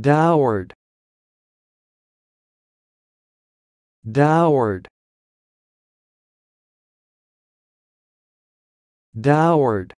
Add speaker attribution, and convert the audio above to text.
Speaker 1: Doward Doward Doward